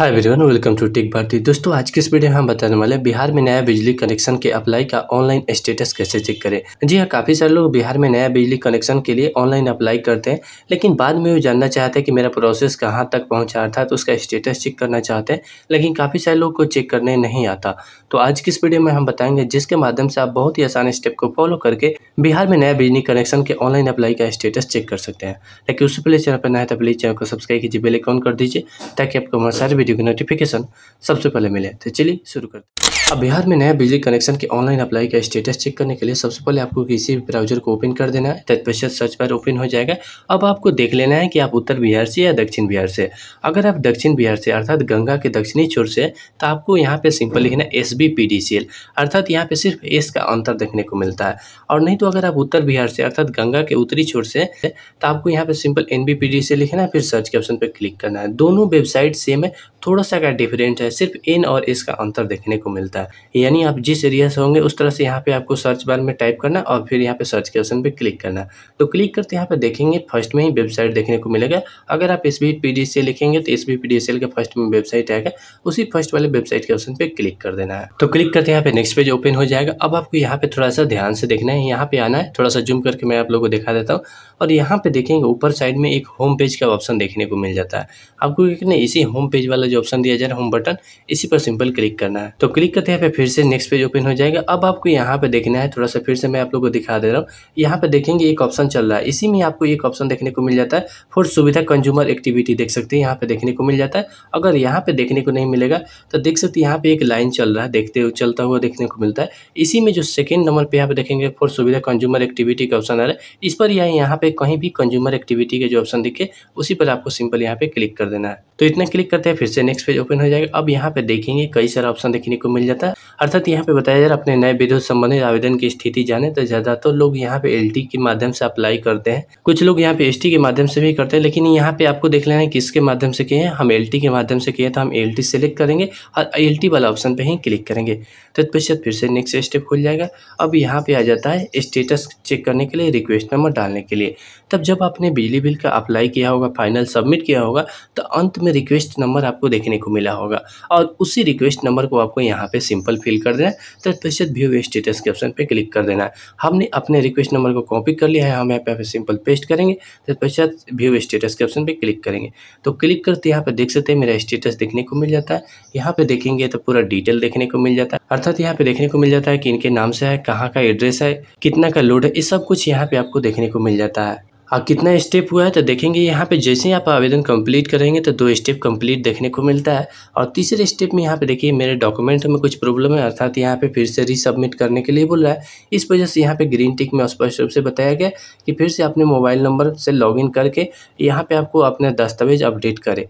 hi everyone welcome to tech Bharati दोस्तों आज के इस वीडियो में हम बताने वाले बिहार में नया बिजली कनेक्शन के अप्लाई का ऑनलाइन स्टेटस कैसे चेक करें जी हाँ काफ़ी सारे लोग बिहार में नया बिजली कनेक्शन के लिए ऑनलाइन अप्लाई करते हैं लेकिन बाद में वो जानना चाहते हैं कि मेरा प्रोसेस कहाँ तक पहुँचा था तो उसका स्टेटस चेक करना चाहते हैं लेकिन काफ़ी सारे लोग को चेक करने नहीं आता तो आज की इस वीडियो में हम बताएंगे जिसके माध्यम से आप बहुत ही आसान स्टेप को फॉलो करके बिहार में नया बिजली कनेक्शन के ऑनलाइन अप्लाई का स्टेटस चेक कर सकते हैं लेकिन उससे पहले चैनल पर नया तो प्लीज़ चैनल को सब्सक्राइब कीजिए बेलेकॉन कर दीजिए ताकि आपको हमारे सारे वीडियो की नोटिफिकेशन सबसे पहले मिले तो चलिए शुरू करते हैं अब बिहार में नया बिजली कनेक्शन के ऑनलाइन अप्लाई का स्टेटस चेक करने के लिए सबसे पहले आपको किसी भी ब्राउजर को ओपन कर देना है तत्पश्चात सर्च पर ओपन हो जाएगा अब आपको देख लेना है कि आप उत्तर बिहार से या दक्षिण बिहार से अगर आप दक्षिण बिहार से अर्थात गंगा के दक्षिणी छोर से तो आपको यहाँ पे सिंपल लिखना एस बी अर्थात यहाँ पे सिर्फ एस का अंतर देखने को मिलता है और नहीं तो अगर आप उत्तर बिहार से अर्थात गंगा के उत्तरी छोर से तो आपको यहाँ पे सिंपल एन लिखना है फिर सर्च के ऑप्शन पर क्लिक करना है दोनों वेबसाइट सेम है थोड़ा सा का डिफरेंट है सिर्फ एन और एस का अंतर देखने को मिलता है जाता है यानी आप जिस एरिया से होंगे उस तरह से यहाँ पे आपको सर्च बार में टाइप करना और फिर यहाँ पे सर्च के ऑप्शन पे क्लिक करना तो क्लिक करते यहाँ पे देखेंगे फर्स्ट में ही वेबसाइट देखने को मिलेगा अगर आप एस बी पी लिखेंगे तो एस बी पी के फर्स्ट में वेबसाइट आएगा उसी फर्स्ट वाले वेबसाइट के ऑप्शन पर क्लिक कर देना है तो क्लिक करते यहाँ पे नेक्स्ट पेज ओपन हो जाएगा अब आपको यहाँ पे थोड़ा सा ध्यान से देखना है यहाँ पे आना है थोड़ा सा जूम करके मैं आप लोगों को दिखा देता हूँ और यहाँ पे देखेंगे ऊपर साइड में एक होम पेज का ऑप्शन देखने को मिल जाता है आपको इसी होम पेज वाला जो ऑप्शन दिया जा रहा है होम बटन इसी पर सिंपल क्लिक करना है तो क्लिक करते सकते हैं पे फिर से नेक्स्ट पेज ओपन हो जाएगा अब आपको यहाँ पे देखना है थोड़ा सा फिर से मैं आप लोगों को दिखा दे रहा हूँ यहाँ पे देखेंगे एक ऑप्शन चल रहा है इसी में आपको एक ऑप्शन देखने को मिल जाता है फोर सुविधा कंज्यूमर एक्टिविटी देख सकते हैं यहाँ पे देखने को मिल जाता है अगर यहाँ पे देखने को नहीं मिलेगा तो देख सकते हैं यहाँ पे एक लाइन चल रहा है देखते हुए चलता हुआ देखने को मिलता है इसी में जो सेकेंड नंबर पर यहाँ पे देखेंगे फोर सुविधा कंज्यूमर एक्टिविटी का ऑप्शन आ रहा है इस पर यह यहाँ पे कहीं भी कंज्यूमर एक्टिविटी का जो ऑप्शन दिखे उसी पर आपको सिंपल यहाँ पे क्लिक कर देना है तो इतना क्लिक करते हैं फिर से नेक्स्ट पेज ओपन हो जाएगा अब यहाँ पे देखेंगे कई सारे ऑप्शन देखने को मिल जाता है है अर्थात यहाँ पे बताया जा रहा अपने नए विद्युत संबंधित आवेदन की स्थिति जाने तो ज़्यादातर तो लोग यहाँ पे एल के माध्यम से अप्लाई करते हैं कुछ लोग यहाँ पे एस के माध्यम से भी करते हैं लेकिन यहाँ पे आपको देख लेना है किसके माध्यम से किए हैं हम एल के माध्यम से किए तो हम एल सेलेक्ट करेंगे और एल वाला ऑप्शन पर ही क्लिक करेंगे तो तत्पश्चात फिर से नेक्स्ट स्टेप खुल जाएगा अब यहाँ पे आ जाता है स्टेटस चेक करने के लिए रिक्वेस्ट नंबर डालने के लिए तब जब आपने बिजली बिल का अप्लाई किया होगा फाइनल सबमिट किया होगा तो अंत में रिक्वेस्ट नंबर आपको देखने को मिला होगा और उसी रिक्वेस्ट नंबर को आपको यहाँ पे सिंपल फिल कर देना है तत्पश्चात व्यू स्टेटस के ऑप्शन पे क्लिक कर देना है हमने अपने रिक्वेस्ट नंबर को कॉपी कर लिया है हम यहाँ पे सिंपल पेस्ट करेंगे तत्पश्चात व्यू स्टेटस के ऑप्शन पे क्लिक करेंगे तो क्लिक तो करते यहाँ पे देख सकते हैं मेरा स्टेटस देखने को मिल जाता है यहाँ पे देखेंगे तो पूरा डिटेल देखने को मिल जाता है अर्थात यहाँ पे देखने को मिल जाता है कि इनके नाम से है कहाँ का एड्रेस है कितना का लोड है ये सब कुछ यहाँ पे आपको देखने को मिल जाता है हाँ, कितना स्टेप हुआ है तो देखेंगे यहाँ पे जैसे ही आप आवेदन कंप्लीट करेंगे तो दो स्टेप कंप्लीट देखने को मिलता है और तीसरे स्टेप में यहाँ पे देखिए मेरे डॉक्यूमेंट में कुछ प्रॉब्लम है अर्थात यहाँ पे फिर से रिसबमिट करने के लिए बोल रहा है इस वजह से यहाँ पे ग्रीन टिक में स्पष्ट रूप से बताया गया कि फिर से अपने मोबाइल नंबर से लॉग करके यहाँ पर आपको अपने दस्तावेज अपडेट करें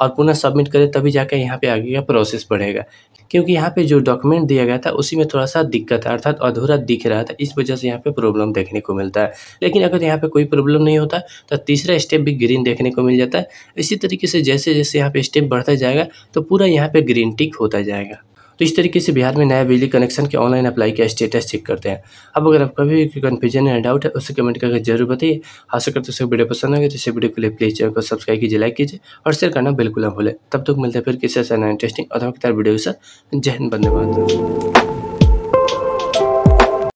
और पुनः सबमिट करें तभी जाकर यहाँ पे आगे का प्रोसेस बढ़ेगा क्योंकि यहाँ पे जो डॉक्यूमेंट दिया गया था उसी में थोड़ा सा दिक्कत है अर्थात अधूरा दिख रहा था इस वजह से यहाँ पे प्रॉब्लम देखने को मिलता है लेकिन अगर यहाँ पे कोई प्रॉब्लम नहीं होता तो तीसरा स्टेप भी ग्रीन देखने को मिल जाता है इसी तरीके से जैसे जैसे यहाँ पे स्टेप बढ़ता जाएगा तो पूरा यहाँ पे ग्रीन टिक होता जाएगा तो इस तरीके से बिहार में नया बिजली कनेक्शन के ऑनलाइन अप्लाई का स्टेटस चेक करते हैं अब अगर आप कभी भी कन्फ्यूजन या डाउट है उसे कमेंट करके जरूर बताइए आशा करते उसे वीडियो पसंद आएगा तो इसे वीडियो के लिए प्लीज चैनल को सब्सक्राइब कीजिए लाइक कीजिए और शेयर करना बिल्कुल ना भूलें तब तक मिलते हैं फिर किसी ऐसा इंटरेस्टिंग और वीडियो के साथ जहन बंदे